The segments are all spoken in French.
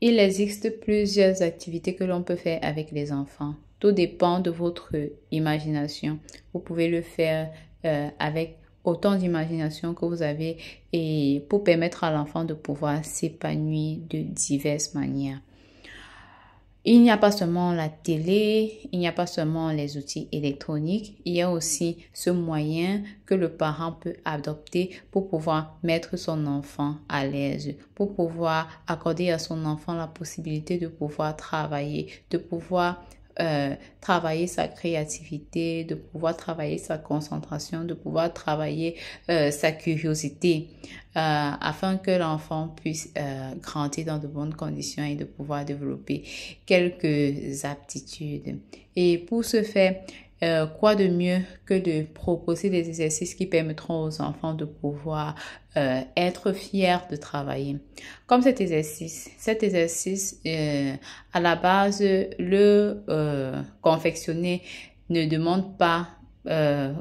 Il existe plusieurs activités que l'on peut faire avec les enfants. Tout dépend de votre imagination. Vous pouvez le faire euh, avec autant d'imagination que vous avez et pour permettre à l'enfant de pouvoir s'épanouir de diverses manières. Il n'y a pas seulement la télé, il n'y a pas seulement les outils électroniques, il y a aussi ce moyen que le parent peut adopter pour pouvoir mettre son enfant à l'aise, pour pouvoir accorder à son enfant la possibilité de pouvoir travailler, de pouvoir euh, travailler sa créativité, de pouvoir travailler sa concentration, de pouvoir travailler euh, sa curiosité, euh, afin que l'enfant puisse grandir dans de bonnes conditions et de pouvoir développer quelques aptitudes. Et pour ce faire, euh, quoi de mieux que de proposer des exercices qui permettront aux enfants de pouvoir euh, être fiers de travailler. Comme cet exercice, cet exercice euh, à la base le confectionner ne demande pas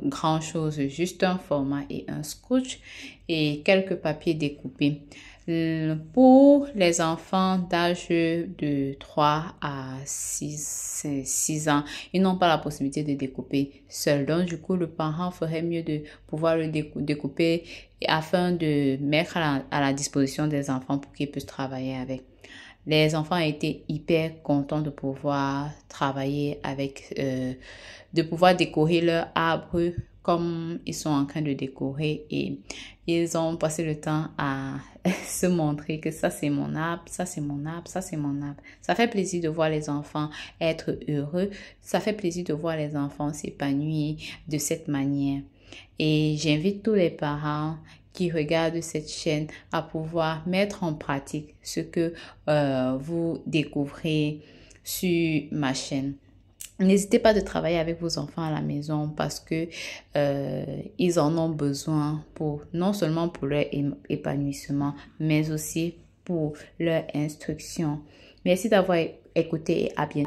grand chose, juste un format et un scotch et quelques papiers découpés. Euh, pour les enfants d'âge de 3 à 6, euh, ans, ils n'ont pas la possibilité de découper seul. Donc, du coup, le parent ferait mieux de pouvoir le découper afin de mettre à la disposition des enfants pour qu'ils puissent travailler avec. Les enfants étaient hyper contents de pouvoir travailler avec, euh, de pouvoir décorer leur arbre comme ils sont en train de décorer et ils ont passé le temps à se montrer que ça c'est mon arbre, ça c'est mon arbre, ça c'est mon arbre. Ça fait plaisir de voir les enfants être heureux, ça fait plaisir de voir les enfants s'épanouir de cette manière. Et j'invite tous les parents qui regardent cette chaîne à pouvoir mettre en pratique ce que euh, vous découvrez sur ma chaîne. N'hésitez pas de travailler avec vos enfants à la maison parce que euh, ils en ont besoin pour non seulement pour leur épanouissement, mais aussi pour leur instruction. Merci d'avoir écouté et à bientôt.